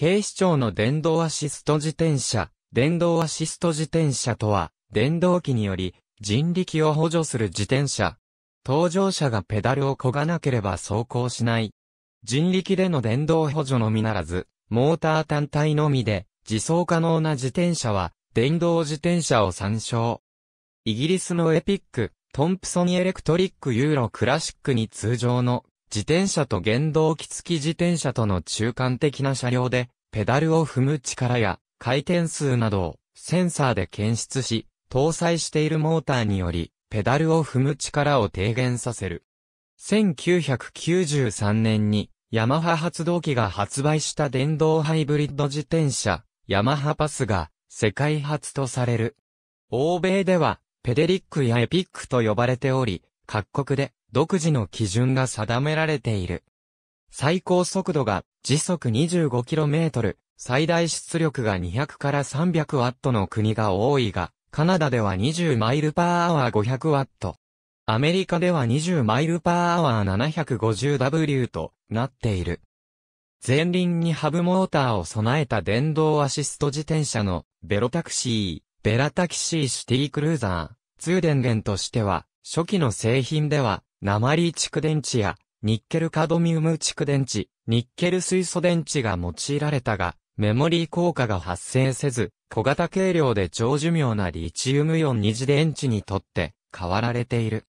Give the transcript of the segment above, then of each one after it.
警視庁の電動アシスト自転車、電動アシスト自転車とは、電動機により人力を補助する自転車。搭乗者がペダルを漕がなければ走行しない。人力での電動補助のみならず、モーター単体のみで、自走可能な自転車は、電動自転車を参照。イギリスのエピック、トンプソンエレクトリックユーロクラシックに通常の自転車と原動機付き自転車との中間的な車両で、ペダルを踏む力や回転数などをセンサーで検出し、搭載しているモーターにより、ペダルを踏む力を低減させる。1993年に、ヤマハ発動機が発売した電動ハイブリッド自転車、ヤマハパスが、世界初とされる。欧米では、ペデリックやエピックと呼ばれており、各国で、独自の基準が定められている。最高速度が時速 25km、最大出力が200から 300W の国が多いが、カナダでは20マイルパーアワー 500W。アメリカでは20マイルパーアワー 750W となっている。前輪にハブモーターを備えた電動アシスト自転車のベロタクシー、ベラタキシーシティクルーザー、通電源としては、初期の製品では鉛蓄電池や、ニッケルカドミウム蓄電池、ニッケル水素電池が用いられたが、メモリー効果が発生せず、小型軽量で長寿命なリチウムイオン二次電池にとって変わられている。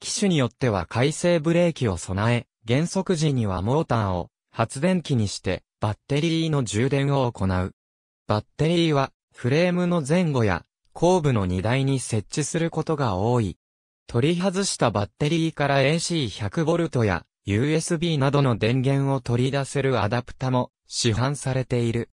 機種によっては回生ブレーキを備え、減速時にはモーターを発電機にしてバッテリーの充電を行う。バッテリーはフレームの前後や後部の荷台に設置することが多い。取り外したバッテリーから AC100V や USB などの電源を取り出せるアダプタも市販されている。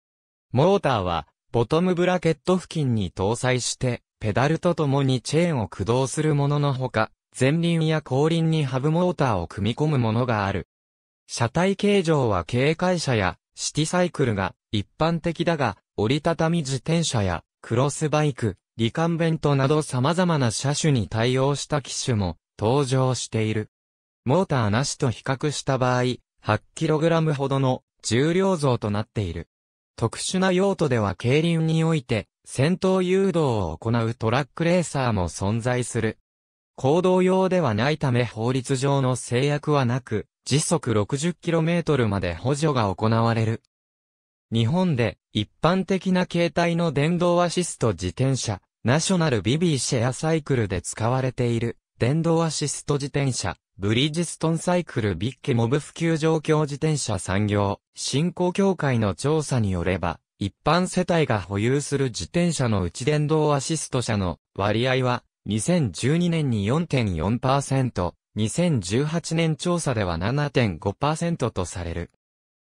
モーターはボトムブラケット付近に搭載してペダルと共にチェーンを駆動するもののほか、前輪や後輪にハブモーターを組み込むものがある。車体形状は軽快車やシティサイクルが一般的だが、折りたたみ自転車やクロスバイク、リカンベントなど様々な車種に対応した機種も登場している。モーターなしと比較した場合、8kg ほどの重量増となっている。特殊な用途では競輪において、戦闘誘導を行うトラックレーサーも存在する。行動用ではないため法律上の制約はなく、時速 60km まで補助が行われる。日本で一般的な形態の電動アシスト自転車、ナショナルビビーシェアサイクルで使われている、電動アシスト自転車、ブリジストンサイクルビッケモブ普及状況自転車産業、振興協会の調査によれば、一般世帯が保有する自転車のうち電動アシスト車の割合は、2012年に4.4%、2018年調査では7.5%とされる。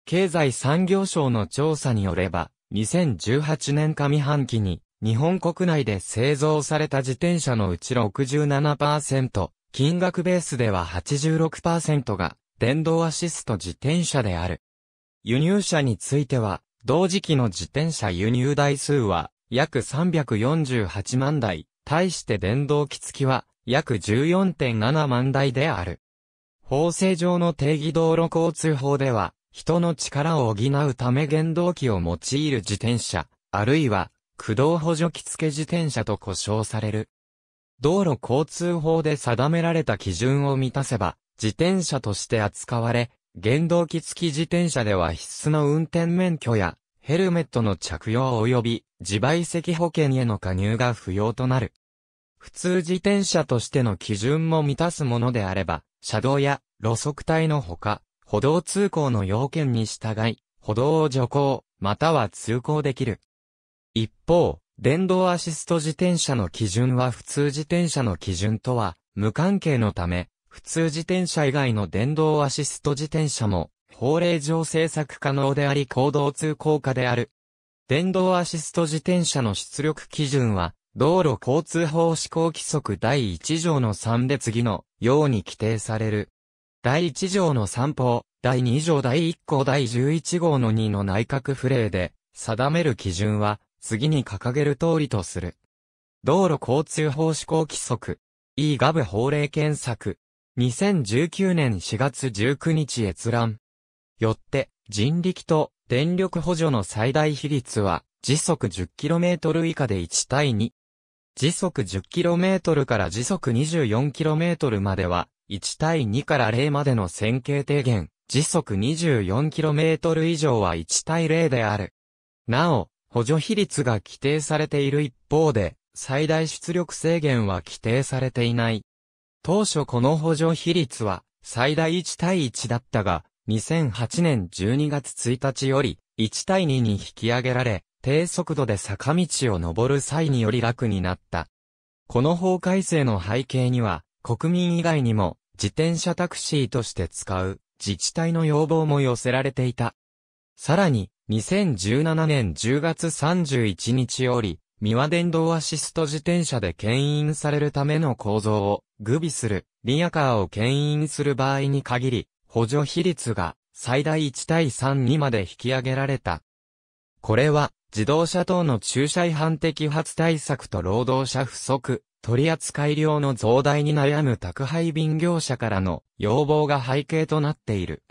経済産業省の調査によれば、2018年上半期に日本国内で製造された自転車のうち67%、金額ベースでは86%が電動アシスト自転車である。輸入車については、同時期の自転車輸入台数は約348万台、対して電動機付きは約14.7万台である。法制上の定義道路交通法では、人の力を補うため原動機を用いる自転車、あるいは駆動補助機付自転車と呼称される。道路交通法で定められた基準を満たせば、自転車として扱われ、原動機付き自転車では必須の運転免許や、ヘルメットの着用及び自賠責保険への加入が不要となる。普通自転車としての基準も満たすものであれば、車道や路側帯のほか、歩道通行の要件に従い、歩道を徐行、または通行できる。一方、電動アシスト自転車の基準は普通自転車の基準とは無関係のため、普通自転車以外の電動アシスト自転車も法令上制作可能であり行動通行可である。電動アシスト自転車の出力基準は道路交通法施行規則第1条の3で次のように規定される。第1条の3法、第2条第1項第11号の2の内閣不令で定める基準は次に掲げる通りとする。道路交通法施行規則、E ガブ法令検索、2019年4月19日閲覧。よって、人力と電力補助の最大比率は、時速 10km 以下で1対2。時速 10km から時速 24km までは、1対2から0までの線形低減、時速 24km 以上は1対0である。なお、補助比率が規定されている一方で、最大出力制限は規定されていない。当初この補助比率は最大1対1だったが、2008年12月1日より1対2に引き上げられ、低速度で坂道を登る際により楽になった。この法改正の背景には、国民以外にも自転車タクシーとして使う自治体の要望も寄せられていた。さらに、2017年10月31日より、三輪電動アシスト自転車で牽引されるための構造を具備するリアカーを牽引する場合に限り、補助比率が最大1対3にまで引き上げられた。これは自動車等の駐車違反摘発対策と労働者不足、取扱量の増大に悩む宅配便業者からの要望が背景となっている。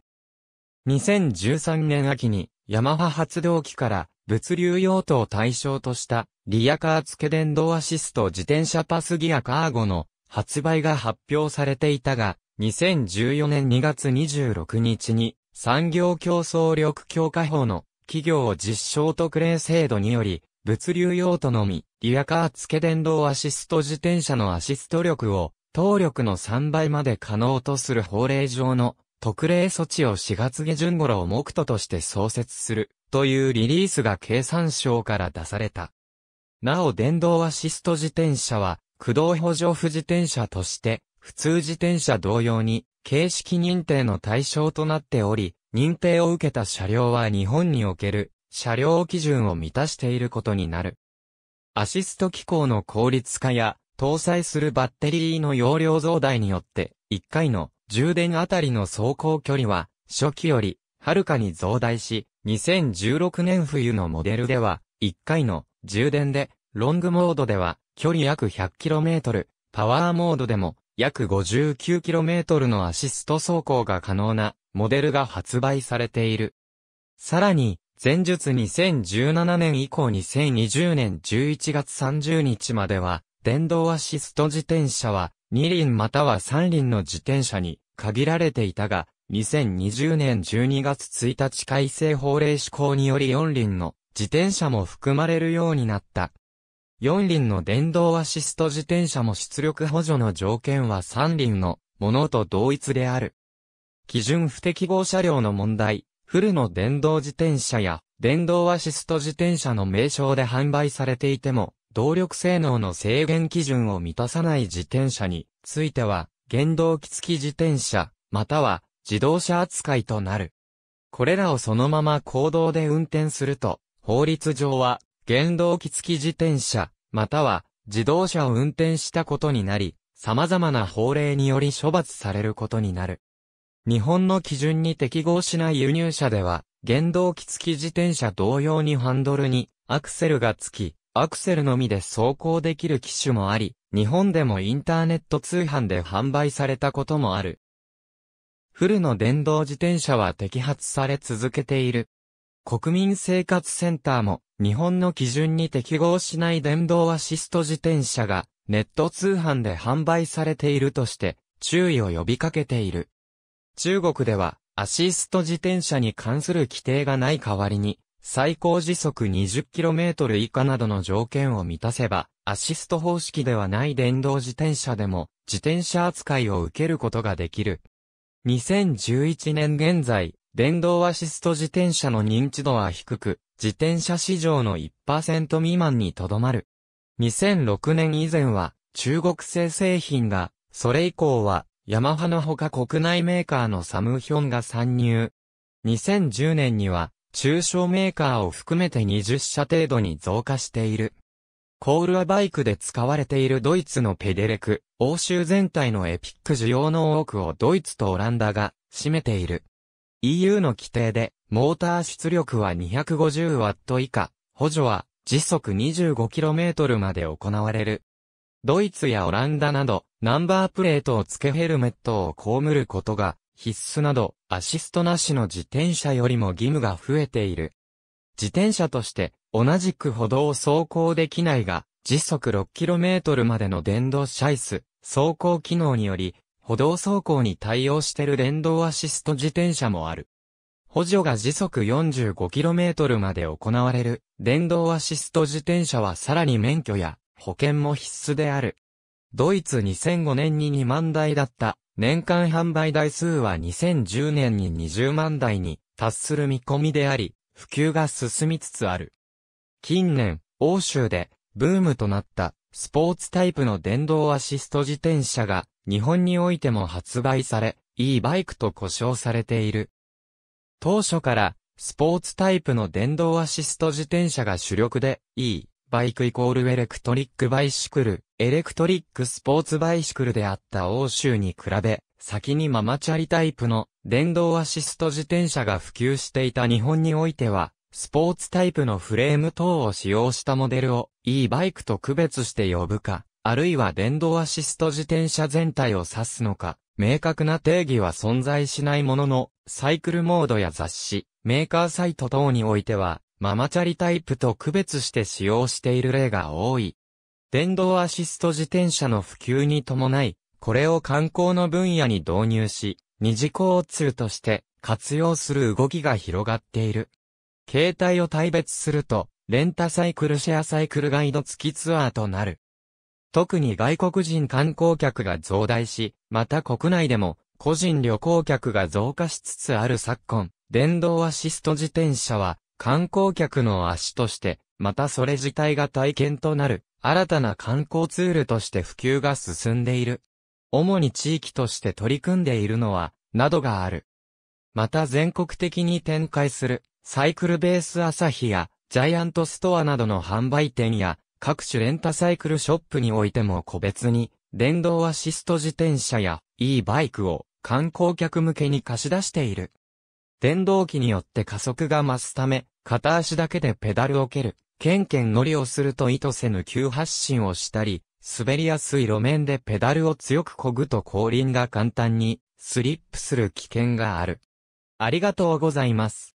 2013年秋にヤマハ発動機から物流用途を対象としたリアカー付電動アシスト自転車パスギアカーゴの発売が発表されていたが、2014年2月26日に産業競争力強化法の企業実証特例制度により、物流用途のみ、リアカー付電動アシスト自転車のアシスト力を、動力の3倍まで可能とする法令上の特例措置を4月下旬頃を目途として創設するというリリースが経産省から出された。なお電動アシスト自転車は駆動補助不自転車として普通自転車同様に形式認定の対象となっており、認定を受けた車両は日本における車両基準を満たしていることになる。アシスト機構の効率化や搭載するバッテリーの容量増大によって1回の充電あたりの走行距離は、初期より、はるかに増大し、2016年冬のモデルでは、1回の充電で、ロングモードでは、距離約 100km、パワーモードでも、約 59km のアシスト走行が可能な、モデルが発売されている。さらに、前述2017年以降2020年11月30日までは、電動アシスト自転車は、2輪または3輪の自転車に限られていたが、2020年12月1日改正法令施行により4輪の自転車も含まれるようになった。4輪の電動アシスト自転車も出力補助の条件は3輪のものと同一である。基準不適合車両の問題、フルの電動自転車や電動アシスト自転車の名称で販売されていても、動力性能の制限基準を満たさない自転車については、原動機付き自転車、または自動車扱いとなる。これらをそのまま行動で運転すると、法律上は原動機付き自転車、または自動車を運転したことになり、様々な法令により処罰されることになる。日本の基準に適合しない輸入車では、原動機付き自転車同様にハンドルにアクセルがつき、アクセルのみで走行できる機種もあり、日本でもインターネット通販で販売されたこともある。フルの電動自転車は摘発され続けている。国民生活センターも日本の基準に適合しない電動アシスト自転車がネット通販で販売されているとして注意を呼びかけている。中国ではアシスト自転車に関する規定がない代わりに最高時速 20km 以下などの条件を満たせば、アシスト方式ではない電動自転車でも、自転車扱いを受けることができる。2011年現在、電動アシスト自転車の認知度は低く、自転車市場の1%未満にとどまる。2006年以前は、中国製製品が、それ以降は、ヤマハのほか国内メーカーのサムヒョンが参入。2010年には、中小メーカーを含めて20社程度に増加している。コールアバイクで使われているドイツのペデレク、欧州全体のエピック需要の多くをドイツとオランダが占めている。EU の規定で、モーター出力は 250W 以下、補助は時速 25km まで行われる。ドイツやオランダなど、ナンバープレートを付けヘルメットを被ることが必須など、アシストなしの自転車よりも義務が増えている。自転車として、同じく歩道を走行できないが、時速 6km までの電動車椅子、走行機能により、歩道走行に対応している電動アシスト自転車もある。補助が時速 45km まで行われる電動アシスト自転車はさらに免許や保険も必須である。ドイツ2005年に2万台だった年間販売台数は2010年に20万台に達する見込みであり、普及が進みつつある。近年、欧州でブームとなったスポーツタイプの電動アシスト自転車が日本においても発売され、e バイクと呼称されている。当初からスポーツタイプの電動アシスト自転車が主力で e バイクイコールエレクトリックバイシクル、エレクトリックスポーツバイシクルであった欧州に比べ、先にママチャリタイプの電動アシスト自転車が普及していた日本においては、スポーツタイプのフレーム等を使用したモデルを e バイクと区別して呼ぶか、あるいは電動アシスト自転車全体を指すのか、明確な定義は存在しないものの、サイクルモードや雑誌、メーカーサイト等においては、ママチャリタイプと区別して使用している例が多い。電動アシスト自転車の普及に伴い、これを観光の分野に導入し、二次交通として活用する動きが広がっている。携帯を大別すると、レンタサイクルシェアサイクルガイド付きツアーとなる。特に外国人観光客が増大し、また国内でも個人旅行客が増加しつつある昨今、電動アシスト自転車は観光客の足として、またそれ自体が体験となる、新たな観光ツールとして普及が進んでいる。主に地域として取り組んでいるのは、などがある。また全国的に展開する、サイクルベース朝日や、ジャイアントストアなどの販売店や、各種レンタサイクルショップにおいても個別に、電動アシスト自転車や e バイクを観光客向けに貸し出している。電動機によって加速が増すため、片足だけでペダルを蹴る、ケンケン乗りをすると意図せぬ急発進をしたり、滑りやすい路面でペダルを強くこぐと後輪が簡単にスリップする危険がある。ありがとうございます。